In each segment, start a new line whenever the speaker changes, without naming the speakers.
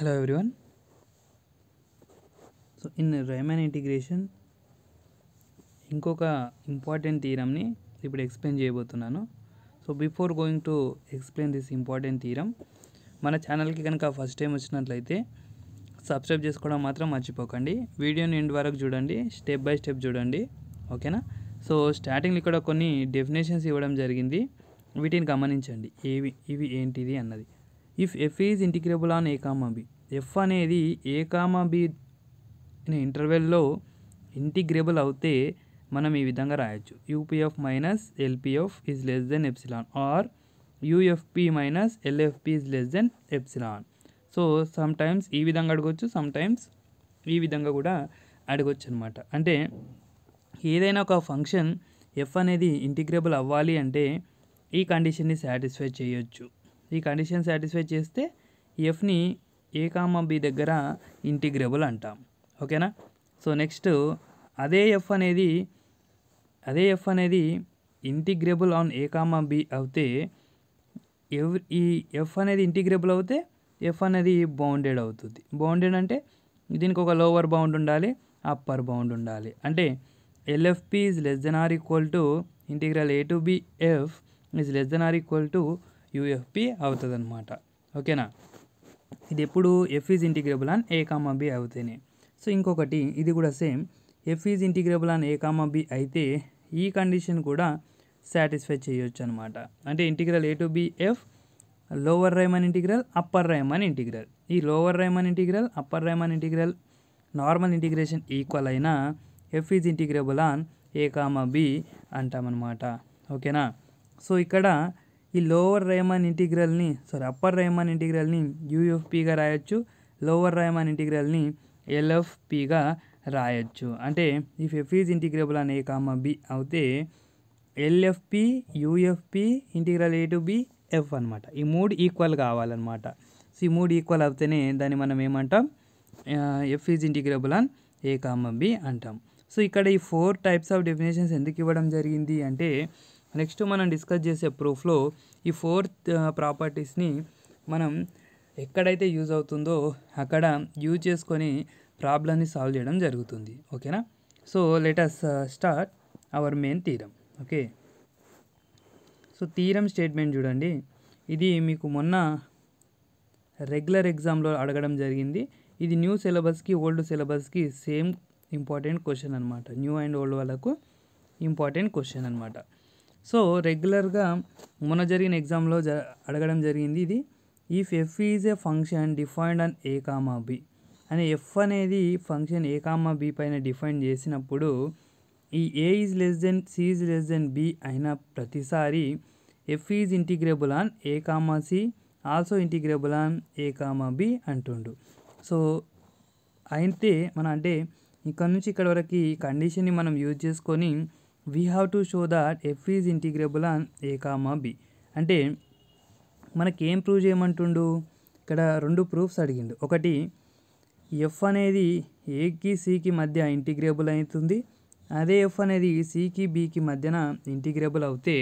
Hello everyone so in Riemann integration ఇంకొక important థీరమ్ని ఇప్పుడు ఎక్స్ప్లెయిన్ చేయబోతున్నాను so before going to explain this important theorem మన ఛానల్కి కనుక ఫస్ట్ టైం వచ్చినట్లయితే సబ్స్క్రైబ్ చేసుకోవడం మాత్రం మర్చిపోకండి వీడియోని ఎండ్ వరకు చూడండి స్టెప్ బై స్టెప్ చూడండి ఓకేనా సో స్టార్టింగ్లో ఇక్కడ కొన్ని డెఫినేషన్స్ ఇవ్వడం జరిగింది వీటిని గమనించండి ఏవి ఇవి ఏంటిది అన్నది if f is integrable on a comma b f అనేది ఏ కామా బి అనే ఇంటర్వెల్లో ఇంటిగ్రేబుల్ అవుతే మనం ఈ విధంగా రాయొచ్చు UPF minus LPF is less than epsilon or UFP minus LFP is less than epsilon so some times ఈ విధంగా అడగొచ్చు సమ్ టైమ్స్ ఈ విధంగా కూడా అడగొచ్చు అనమాట అంటే ఏదైనా ఒక ఫంక్షన్ ఎఫ్ అనేది ఇంటిగ్రేబుల్ అవ్వాలి అంటే ఈ కండిషన్ని సాటిస్ఫై చేయొచ్చు ఈ కండిషన్ సాటిస్ఫై చేస్తే ఎఫ్ని ఏ కామా బి దగ్గర ఇంటిగ్రేబుల్ అంటాం ఓకేనా సో నెక్స్ట్ అదే ఎఫ్ అనేది అదే ఎఫ్ అనేది integrable on a comma b అయితే ఎవ్రీ ఈ ఎఫ్ అనేది ఇంటిగ్రేబుల్ అయితే ఎఫ్ అనేది బౌండెడ్ అవుతుంది బౌండెడ్ అంటే దీనికి ఒక లోవర్ బౌండ్ ఉండాలి అప్పర్ బౌండ్ ఉండాలి అంటే LFP is less than or equal to integral A to B f is less than or equal to UFP అనమాట ఓకేనా ఇది ఎప్పుడు ఎఫ్ ఈజ్ ఇంటిగ్రేబుల్ అని ఏ కామా బి అవుతేనే సో ఇంకొకటి ఇది కూడా సేమ్ ఎఫ్ ఈజ్ ఇంటిగ్రేబుల్ అని ఏ కామా బి అయితే ఈ కండిషన్ కూడా సాటిస్ఫై చేయొచ్చు అనమాట అంటే integral A to B f lower Riemann integral upper Riemann integral ఈ lower Riemann integral upper Riemann integral normal integration equal అయినా f is integrable on a comma b అంటామన్నమాట ఓకేనా సో ఇక్కడ ఈ లోవర్ రైమాన్ ఇంటిగ్రల్ని సారీ అప్పర్ రైమాన్ ఇంటిగ్రల్ని యూఎఫ్పిగా రాయొచ్చు లోవర్ రైమాన్ ఇంటిగ్రల్ని ఎల్ఎఫ్పిగా రాయొచ్చు అంటే ఇఫ్ ఎఫ్ ఈజ్ ఇంటిగ్రబుల్ అనే కామా బి అయితే LFP UFP integral A to B f అనమాట ఈ మూడు ఈక్వల్ కావాలన్నమాట సో ఈ మూడు ఈక్వల్ అవుతేనే దాన్ని మనం ఏమంటాం f is integrable on a comma b అంటాం సో ఇక్కడ ఈ ఫోర్ టైప్స్ ఆఫ్ డెఫినేషన్స్ ఎందుకు ఇవ్వడం జరిగింది అంటే నెక్స్ట్ మనం డిస్కస్ చేసే ప్రూఫ్లో ఈ ఫోర్త్ ప్రాపర్టీస్ని మనం ఎక్కడైతే యూజ్ అవుతుందో అక్కడ యూజ్ చేసుకొని ప్రాబ్లమ్ని సాల్వ్ చేయడం జరుగుతుంది ఓకేనా so let's start our main theorem okay so theorem statement చూడండి ఇది మీకు మొన్న రెగ్యులర్ ఎగ్జామ్లో అడగడం జరిగింది ఇది న్యూ సిలబస్కి ఓల్డ్ సిలబస్కి సేమ్ ఇంపార్టెంట్ క్వశ్చన్ అనమాట న్యూ అండ్ ఓల్డ్ వాళ్ళకు ఇంపార్టెంట్ క్వశ్చన్ అనమాట సో రెగ్యులర్గా మొన్న జరిగిన ఎగ్జామ్లో జ అడగడం జరిగింది ఇది if f is a function defined on a comma b అని ఎఫ్ అనేది ఫంక్షన్ ఏ కామా బి పైన డిఫైన్ చేసినప్పుడు ఈ a is less than c is less than b అయిన ప్రతిసారి f is integrable on a comma c also integrable on a comma b అంటుండు so అయితే మన అంటే ఇక్కడ నుంచి ఇక్కడ వరకు ఈ కండిషన్ని మనం యూజ్ చేసుకొని we have to show that f is integrable on a comma b అంటే మనకి ఏం ప్రూవ్ చేయమంటుండు ఇక్కడ రెండు ప్రూఫ్స్ అడిగిండు ఒకటి ఎఫ్ అనేది ఏకి సికి మధ్య ఇంటిగ్రేబుల్ అవుతుంది అదే ఎఫ్ అనేది సికి బికి మధ్యన ఇంటిగ్రేబుల్ అవుతే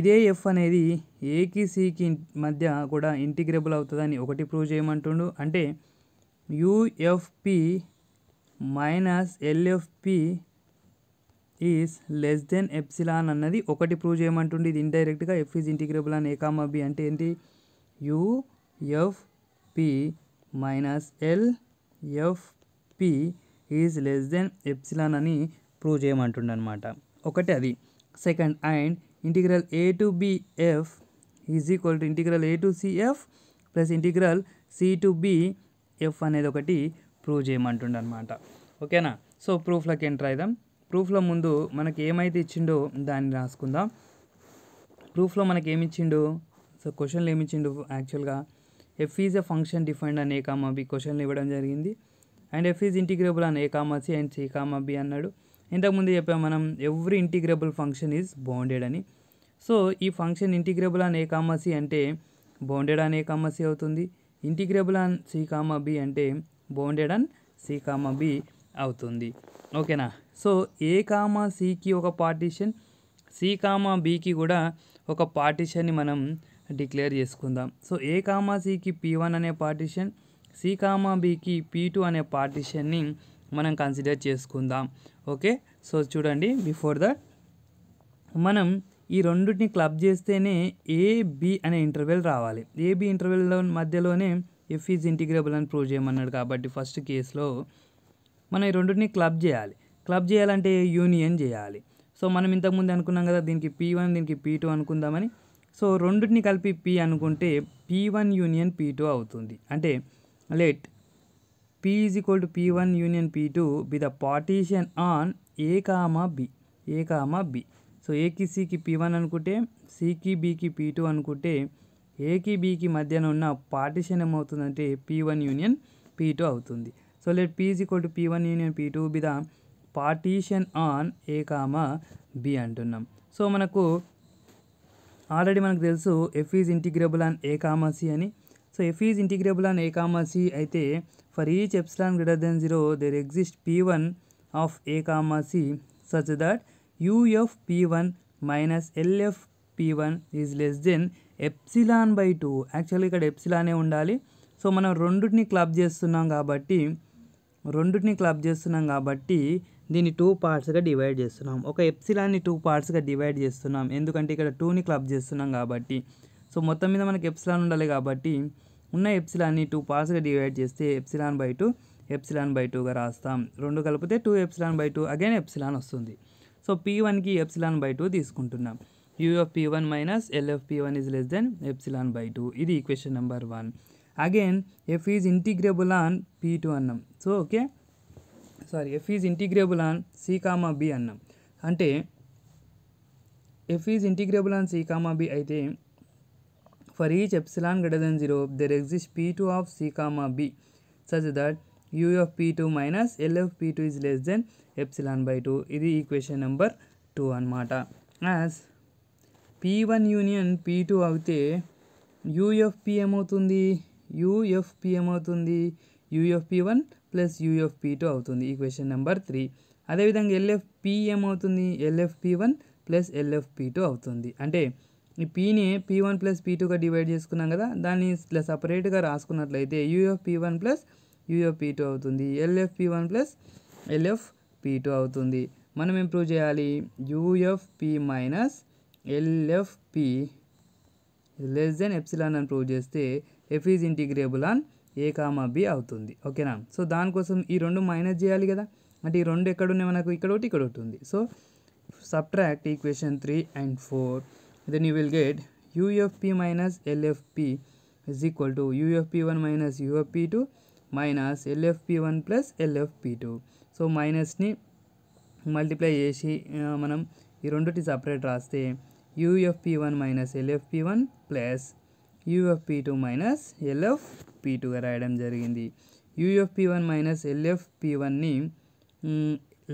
ఇదే ఎఫ్ అనేది ఏకి సికి మధ్య కూడా ఇంటిగ్రేబుల్ అవుతుందని ఒకటి ప్రూవ్ చేయమంటుండు అంటే UFP minus LFP is less than epsilon అన్నది ఒకటి ప్రూవ్ చేయమంటుండే ఇది ఇండైరెక్ట్గా ఎఫ్ ఈజ్ ఇంటిగ్రబుల్ అని ఏకామా బి అంటే ఏంటి UFP minus L FP is less than epsilon అని ప్రూవ్ చేయమంటుండ అనమాట ఒకటి అది second and integral A to b f is equal to integral A to c f plus integral C to b f అనేది ఒకటి ప్రూవ్ చేయమంటుండ అనమాట ఓకేనా సో ప్రూఫ్లోకి ఎంటర్ అయిదాం ప్రూఫ్లో ముందు మనకి ఏమైతే ఇచ్చిండో దాన్ని రాసుకుందాం ప్రూఫ్లో మనకి ఏమిచ్చిండు సో క్వశ్చన్లు ఏమిచ్చిండు యాక్చువల్గా f is a function defined అని ఏ కామా బి క్వశ్చన్లు ఇవ్వడం జరిగింది అండ్ ఎఫ్ ఈజ్ ఇంటిగ్రేబుల్ అని a comma c and c comma b అన్నాడు ఇంతకుముందు చెప్పాం మనం every integrable function is bounded అని సో ఈ ఫంక్షన్ ఇంటిగ్రేబుల్ అని ఏ కామా సి అంటే బౌండెడ్ అని ఏ కామా సి అవుతుంది ఇంటిగ్రేబుల్ అని సి కామా బి అంటే బౌండెడ్ అని సి కామా బి అవుతుంది ఓకేనా సో ఏ కామా సికి ఒక పార్టీషన్ సి కామా బికి కూడా ఒక పార్టీషన్ని మనం డిక్లేర్ చేసుకుందాం సో ఏ కామా సికి పీ వన్ అనే పార్టీషన్ సి కామా బికి పీ టూ అనే పార్టీషన్ని మనం కన్సిడర్ చేసుకుందాం ఓకే సో చూడండి బిఫోర్ దట్ మనం ఈ రెండుని క్లబ్ చేస్తేనే ఏబి అనే ఇంటర్వెల్ రావాలి ఏబి ఇంటర్వెల్లో మధ్యలోనే ఎఫ్ ఈజ్ ఇంటిగ్రేబుల్ అని ప్రూవ్ చేయమన్నాడు కాబట్టి ఫస్ట్ కేసులో మనం ఈ రెండుని క్లబ్ చేయాలి క్లబ్ చేయాలంటే యూనియన్ చేయాలి సో మనం ఇంతకుముందు అనుకున్నాం కదా దీనికి పీ వన్ దీనికి పీ టూ అనుకుందామని సో రెండింటిని కలిపి పీ అనుకుంటే P one union P two అవుతుంది అంటే let P is equal to P one union P two be the partition on a comma b a comma b so ఏకి సికి P one అనుకుంటే సికి బికి పీ టూ అనుకుంటే ఏకి బికి మధ్యన ఉన్న పార్టీషన్ ఏమవుతుందంటే P one union P two అవుతుంది so let P is equal to P one union P two be the partition on a comma b అంటున్నాం సో మనకు ఆల్రెడీ మనకు తెలుసు f is integrable on a comma c అని so f is integrable on a comma c అయితే for each epsilon greater than zero there exist P one of a comma c such that UF P one minus LF P one is less than epsilon by two actually ఇక్కడ ఎప్సిలానే ఉండాలి so మనం రెండుటిని club చేస్తున్నాం కాబట్టి రెండుటిని club చేస్తున్నాం కాబట్టి దీన్ని two పార్ట్స్గా డివైడ్ చేస్తున్నాం ఒక ఎప్సిలాన్ని టూ పార్ట్స్గా డివైడ్ చేస్తున్నాం ఎందుకంటే ఇక్కడ టూని క్లబ్ చేస్తున్నాం కాబట్టి సో మొత్తం మీద మనకి ఎప్సిలాన్ ఉండాలి కాబట్టి ఉన్న ఎప్సిలాన్ని టూ పార్ట్స్గా డివైడ్ చేస్తే epsilon by two epsilon by టూగా రాస్తాం రెండు కలిపితే two epsilon by two again epsilon వస్తుంది సో పీ వన్కి ఎప్సిలాన్ బై టూ తీసుకుంటున్నాం UF P one minus LF P one is less than epsilon by two ఇది equation number one again f is integrable on P two అన్నాం so okay sorry f is integrable on c comma b అన్నాం అంటే F is integrable on c comma b అయితే for each epsilon greater than zero there exist P two of c comma b such that U P two minus L F P two is less than epsilon by two ఇది equation number two అనమాట as P one union P two అయితే UFP ఏమవుతుంది UFP ఏమవుతుంది UFP one plus UF P two అవుతుంది ఈ question number three అదేవిధంగా LF P ఏమవుతుంది LF P one plus LF P two అవుతుంది అంటే ఈ పీని పీ వన్ ప్లస్ పీ టూగా డివైడ్ చేసుకున్నాం కదా దాన్ని ఇట్లా సపరేట్గా రాసుకున్నట్లయితే UF P one plus UF P two అవుతుంది LF P one plus LF P two అవుతుంది మనం ఇంప్రూవ్ చేయాలి UF P minus LF P less than epsilon అని ప్రూవ్ చేస్తే f is integrable on a comma b అవుతుంది ఓకేనా so దానికోసం ఈ రెండు మైనస్ చేయాలి కదా అంటే ఈ రెండు ఎక్కడున్నాయి మనకు ఇక్కడ ఒకటి ఇక్కడ ఒకటి ఉంది so subtract equation three and four then you will get UFP minus LFP is equal to UFP one minus UFP two minus LFP one plus LFP two so మైనస్ని మల్టిప్లై చేసి మనం ఈ రెండుటి సపరేట్ రాస్తే UFP one minus LFP one plus UFP two minus LF LFP టూగా రాయడం జరిగింది UFP one minus LFP వన్ని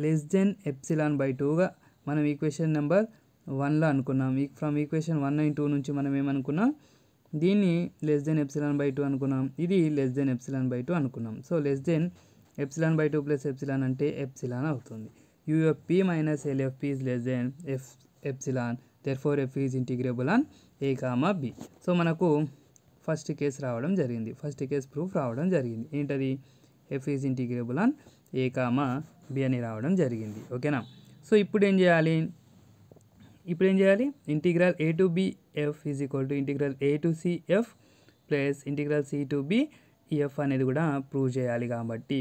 లెస్ దెన్ ఎప్సిలాన్ బై టూగా మనం ఈక్వేషన్ నెంబర్ వన్లో అనుకున్నాం ఈ from equation one nine two నుంచి మనం ఏమనుకున్నాం దీన్ని less than epsilon by two అనుకున్నాం ఇది less than epsilon by two అనుకున్నాం so less than epsilon by two plus epsilon అంటే ఎప్సిలాన్ అవుతుంది UFP minus LFP is less than f epsilon therefore f is integrable on a comma b so మనకు first case రావడం జరిగింది first case proof రావడం జరిగింది ఏంటది f is integrable on a comma b అని రావడం జరిగింది ఓకేనా సో ఇప్పుడు ఏం చేయాలి ఇప్పుడు ఏం చేయాలి integral A to B f is equal to integral A to C F plus integral C to b f అనేది కూడా ప్రూవ్ చేయాలి కాబట్టి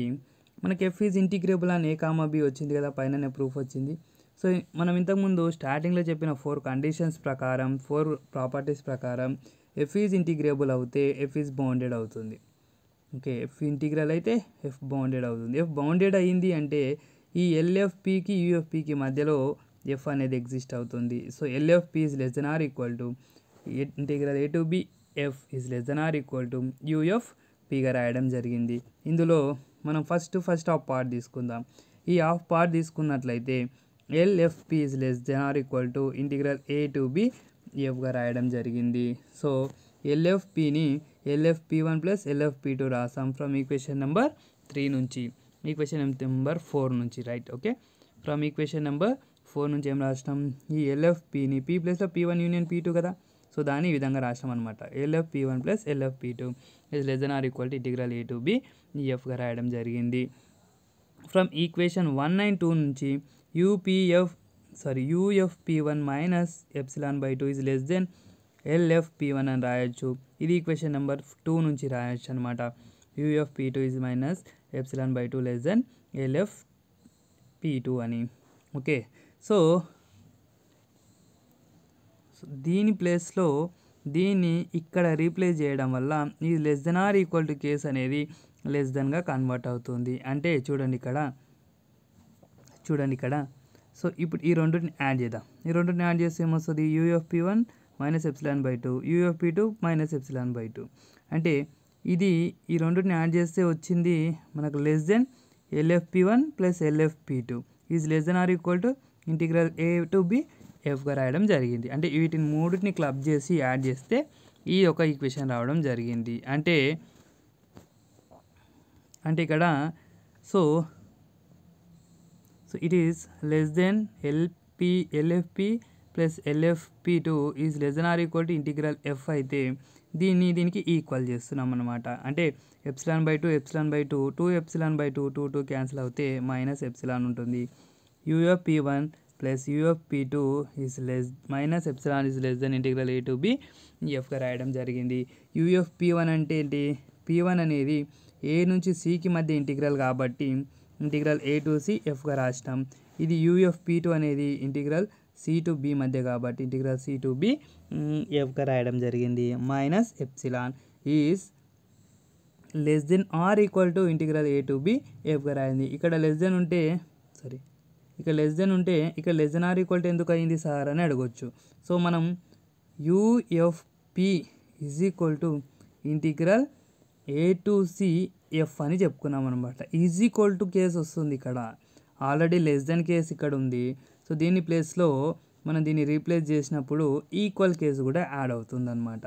మనకి ఎఫ్ ఈజ్ ఇంటిగ్రేబుల్ అని ఏ కామా బి వచ్చింది కదా పైననే ప్రూఫ్ వచ్చింది సో మనం ఇంతకుముందు స్టార్టింగ్లో చెప్పిన ఫోర్ కండిషన్స్ ప్రకారం ఫోర్ ప్రాపర్టీస్ ప్రకారం ఎఫ్ ఈజ్ ఇంటిగ్రేబుల్ అవుతే ఎఫ్ ఈజ్ బౌండెడ్ అవుతుంది ఓకే ఎఫ్ ఇంటిగ్రల్ అయితే ఎఫ్ బౌండెడ్ అవుతుంది ఎఫ్ బౌండెడ్ అయ్యింది అంటే ఈ ఎల్ఎఫ్పికి యూఎఫ్పికి మధ్యలో ఎఫ్ అనేది ఎగ్జిస్ట్ అవుతుంది so LFP is less than or equal to integral A to B f is less than or equal to UF పిగా రాయడం జరిగింది ఇందులో మనం ఫస్ట్ ఫస్ట్ ఆఫ్ పార్ట్ తీసుకుందాం ఈ హాఫ్ పార్ట్ తీసుకున్నట్లయితే LFP is less than or equal to integral A to B ఎఫ్గా రాయడం జరిగింది సో ఎల్ఎఫ్పిని LFP one plus LFP two రాసాం ఫ్రమ్ ఈక్వేషన్ నెంబర్ త్రీ నుంచి ఈక్వేషన్ నెంబర్ ఫోర్ నుంచి right okay from equation number four నుంచి ఏం రాసినాం ఈ ఎల్ఎఫ్పిని పీ ప్లస్లో P one union P two కదా సో దాన్ని ఈ విధంగా రాసినాం అనమాట LF one plus LF two is less than or equal to integral a to b ఈఎఫ్గా రాయడం జరిగింది from equation one nine two నుంచి UPF sorry UF P one minus epsilon by two is less than LF P one అని రాయొచ్చు ఇది equation number two నుంచి రాయొచ్చు అనమాట UF P two is minus epsilon by two less than LF P two అని okay so దీని ప్లేస్లో దీన్ని ఇక్కడ రీప్లేస్ చేయడం వల్ల ఈ less than or equal to case అనేది లెస్ దెన్గా కన్వర్ట్ అవుతుంది అంటే చూడండి ఇక్కడ చూడండి ఇక్కడ సో ఇప్పుడు ఈ రెండుని యాడ్ చేద్దాం ఈ రెండుని యాడ్ చేస్తే ఏమొస్తుంది UFP one minus epsilon by two UFP two minus epsilon by two అంటే ఇది ఈ రెండుని యాడ్ చేస్తే వచ్చింది మనకు less than LFP one plus LFP two is less than or equal to integral A to B ఎఫ్గా రాయడం జరిగింది అంటే వీటిని మూడుని క్లబ్ చేసి యాడ్ చేస్తే ఈ ఒక ఈక్వేషన్ రావడం జరిగింది అంటే అంటే ఇక్కడ so so it is less than LP, LFP plus LFP two is less than or equal to integral f అయితే దీన్ని దీనికి ఈక్వల్ చేస్తున్నాం అనమాట అంటే epsilon by two epsilon by two two epsilon by two two two cancel అవుతే minus epsilon ఉంటుంది UFP one plus UFP two is less minus epsilon is less than integral A to B ఎఫ్గా రాయడం జరిగింది UFP one అంటే ఏంటి P one అనేది ఏ నుంచి సికి మధ్య ఇంటిగ్రల్ కాబట్టి ఇంటిగ్రల్ ఏ టు సి ఎఫ్గా రాసినాం ఇది యూఎఫ్ పి టూ అనేది ఇంటిగ్రల్ సి టు బి మధ్య కాబట్టి ఇంటిగ్రల్ సి టు బి ఎఫ్గా రాయడం జరిగింది minus epsilon is less than or equal to integral A to B ఎఫ్గా రాయింది ఇక్కడ లెస్ దెన్ ఉంటే సారీ ఇక లెస్ దెన్ ఉంటే ఇక less than or equal to ఎందుకు అయింది సార్ అని అడగొచ్చు సో మనం UFP is equal to integral A to C f అని చెప్పుకున్నాం అనమాట ఈజ్ ఈక్వల్ టు కేస్ వస్తుంది ఇక్కడ ఆల్రెడీ లెస్ దెన్ కేస్ ఇక్కడ ఉంది సో దీని ప్లేస్లో మనం దీన్ని రీప్లేస్ చేసినప్పుడు ఈక్వల్ కేసు కూడా యాడ్ అవుతుంది అనమాట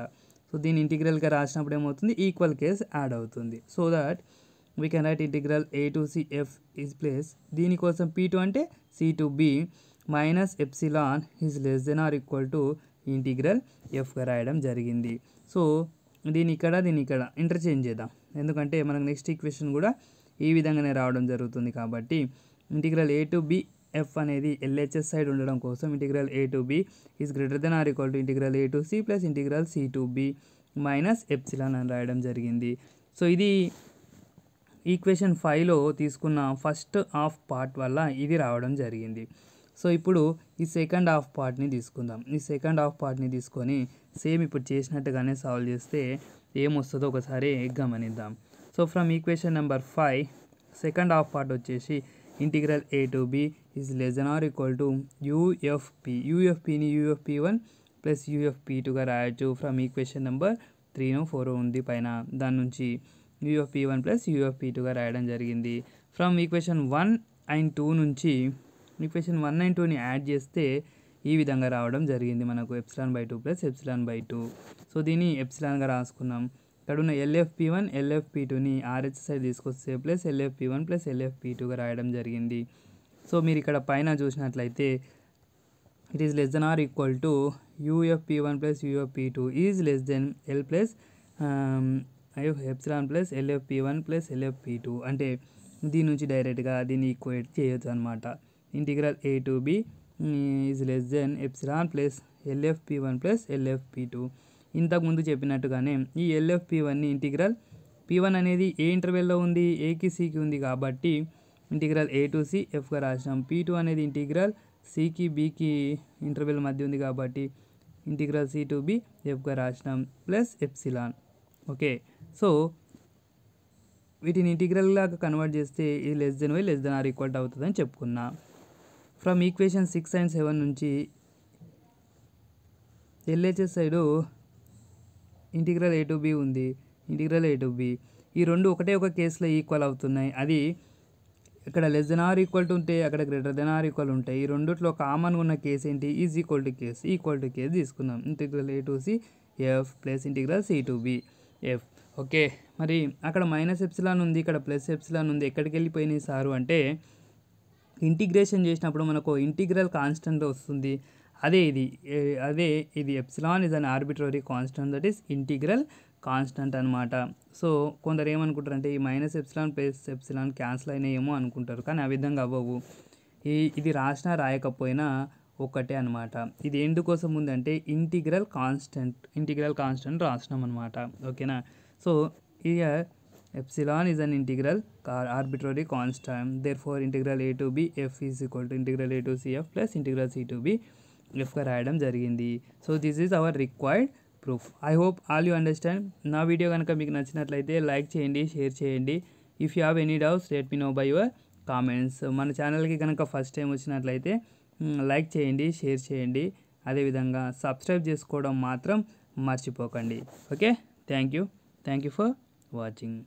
సో దీని ఇంటిగ్రల్గా రాసినప్పుడు ఏమవుతుంది ఈక్వల్ కేస్ యాడ్ అవుతుంది so that we can write integral A to C f is place దీనికోసం పీ టు అంటే c to b minus epsilon is less than or equal to integral ఎఫ్గా రాయడం జరిగింది సో దీని ఇక్కడ దీని ఇక్కడ ఇంటర్చేంజ్ చేద్దాం ఎందుకంటే మనకు నెక్స్ట్ ఈక్వేషన్ కూడా ఈ విధంగానే రావడం జరుగుతుంది కాబట్టి integral A to B f అనేది ఎల్హెచ్ఎస్ సైడ్ ఉండడం కోసం integral A to B is greater than or equal to integral A to c plus integral C to b minus epsilon అని రాయడం జరిగింది సో ఇది ఈక్వేషన్ ఫైవ్లో తీసుకున్న ఫస్ట్ హాఫ్ పార్ట్ వల్ల ఇది రావడం జరిగింది సో ఇప్పుడు ఈ సెకండ్ హాఫ్ పార్ట్ని తీసుకుందాం ఈ సెకండ్ హాఫ్ పార్ట్ని తీసుకొని సేమ్ ఇప్పుడు చేసినట్టుగానే సాల్వ్ చేస్తే ఏమొస్తుందో ఒకసారి గమనిద్దాం so from equation number five second half part వచ్చేసి integral A to B is less or equal to UFP యూఎఫ్పిని యూఎఫ్పి వన్ ప్లస్ యూఎఫ్పి టూగా రాయొచ్చు ఫ్రమ్ ఈక్వేషన్ నెంబర్ త్రీను ఫోర్ ఉంది పైన దాని నుంచి యూఎఫ్పి వన్ ప్లస్ యూఎఫ్పి టూగా రాయడం జరిగింది from equation one and two నుంచి ఈక్వేషన్ వన్ అండ్ టూని యాడ్ చేస్తే ఈ విధంగా రావడం జరిగింది మనకు epsilon by two plus epsilon by two so దీన్ని ఎప్సిలాన్గా రాసుకున్నాం ఇక్కడ ఉన్న ఎల్ఎఫ్పి వన్ ఎల్ఎఫ్పి టూని ఆర్హెచ్ సైడ్ తీసుకొస్తే plus LFP one plus LFP టూగా రాయడం జరిగింది సో మీరు ఇక్కడ పైన చూసినట్లయితే it is less than or equal to UFP one plus UFP two is less than L plus epsilon plus LFP one plus LFP two అంటే దీని నుంచి డైరెక్ట్గా దీన్ని ఈక్వేట్ చేయొచ్చు అనమాట integral integral a to b is less plus LFP one plus LFP two ఇంతకుముందు చెప్పినట్టుగానే ఈ ఎల్ఎఫ్పి వన్ని ఇంటిగ్రల్ పి వన్ అనేది ఏ ఇంటర్వెల్లో ఉంది ఏకి సికి ఉంది కాబట్టి ఇంటిగ్రల్ ఏ టు సి ఎఫ్గా రాసినాం పి టూ అనేది ఇంటిగ్రల్ సికి బికి ఇంటర్వెల్ మధ్య ఉంది కాబట్టి ఇంటిగ్రల్ సి టు బి ఎఫ్గా రాసినాం ప్లస్ ఎప్సిలాన్ ఓకే సో వీటిని ఇంటిగ్రల్గా కన్వర్ట్ చేస్తే ఇది less than Y less than or equal అవుతుందని చెప్పుకున్నా from equation six and seven నుంచి LHS side integral A to B ఉంది ఇంటిగ్రల్ ఏ టు బి ఈ రెండు ఒకటే ఒక కేసులో ఈక్వల్ అవుతున్నాయి అది ఇక్కడ less than or equal to ఉంటే అక్కడ గ్రేటర్ దెన్ ఆర్ ఈక్వల్ ఉంటాయి ఈ రెండిట్లో కామన్గా ఉన్న కేసు ఏంటి is equal to case equal to case తీసుకుందాం integral A to C F plus integral C to B F okay మరి అక్కడ మైనస్ ఎప్సిలాన్ ఉంది ఇక్కడ ప్లస్ ఎప్సిలాన్ ఉంది ఎక్కడికి వెళ్ళిపోయినాయి సారు అంటే ఇంటిగ్రేషన్ చేసినప్పుడు మనకు ఇంటిగ్రల్ కాన్స్టెంట్ వస్తుంది అదే ఇది అదే ఇది epsilon is an arbitrary constant that is integral constant అనమాట సో కొందరు ఏమనుకుంటారంటే ఈ minus epsilon plus epsilon cancel అయినాయేమో అనుకుంటారు కానీ ఆ విధంగా అవ్వవు ఈ ఇది రాసినా రాయకపోయినా ఒక్కటే అనమాట ఇది ఎందుకోసం ఉందంటే ఇంటిగ్రల్ కాన్స్టెంట్ ఇంటిగ్రల్ కాన్స్టెంట్ రాసినాం అనమాట ఓకేనా సో ఇక Epsilon is an integral arbitrary constant. Therefore, integral a A b f F equal to integral a to c f plus integral c to b ఎఫ్గా రాయడం జరిగింది so this is our required proof I hope all you understand నా video కనుక మీకు నచ్చినట్లయితే like చేయండి share చేయండి if you have any doubts let me know by your comments మన ఛానల్కి కనుక ఫస్ట్ టైం వచ్చినట్లయితే లైక్ చేయండి షేర్ చేయండి అదేవిధంగా సబ్స్క్రైబ్ చేసుకోవడం మాత్రం మర్చిపోకండి okay thank you thank you for watching